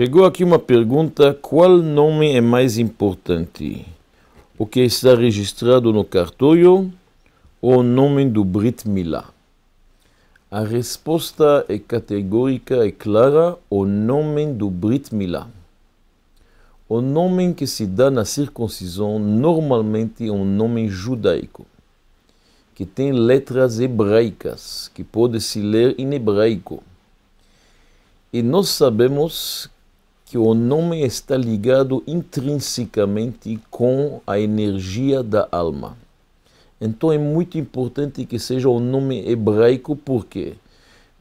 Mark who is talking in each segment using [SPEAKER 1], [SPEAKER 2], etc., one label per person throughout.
[SPEAKER 1] Chegou aqui uma pergunta: qual nome é mais importante? O que está registrado no cartório ou o nome do Brit Milá? A resposta é categórica e é clara: o nome do Brit Milá. O nome que se dá na circuncisão normalmente é um nome judaico, que tem letras hebraicas, que pode se ler em hebraico. E nós sabemos que o nome está ligado intrinsecamente com a energia da alma. Então é muito importante que seja o nome hebraico, por quê?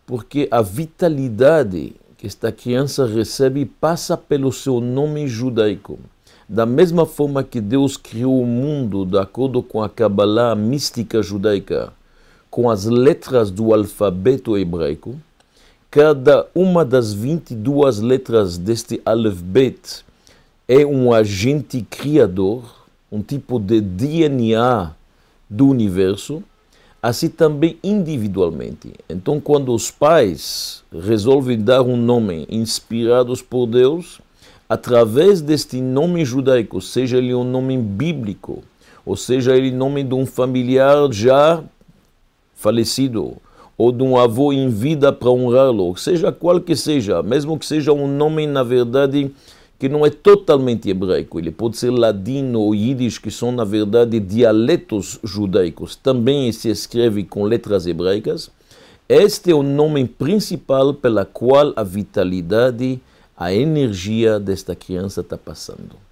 [SPEAKER 1] Porque a vitalidade que esta criança recebe passa pelo seu nome judaico. Da mesma forma que Deus criou o mundo de acordo com a Kabbalah mística judaica, com as letras do alfabeto hebraico, Cada uma das 22 letras deste alfabeto é um agente criador, um tipo de DNA do universo, assim também individualmente. Então, quando os pais resolvem dar um nome inspirados por Deus, através deste nome judaico, seja ele um nome bíblico, ou seja ele nome de um familiar já falecido, ou de um avô em vida para honrá-lo, seja qual que seja, mesmo que seja um nome, na verdade, que não é totalmente hebraico, ele pode ser ladino ou yiddish, que são, na verdade, dialetos judaicos, também se escreve com letras hebraicas. Este é o nome principal pela qual a vitalidade, a energia desta criança está passando.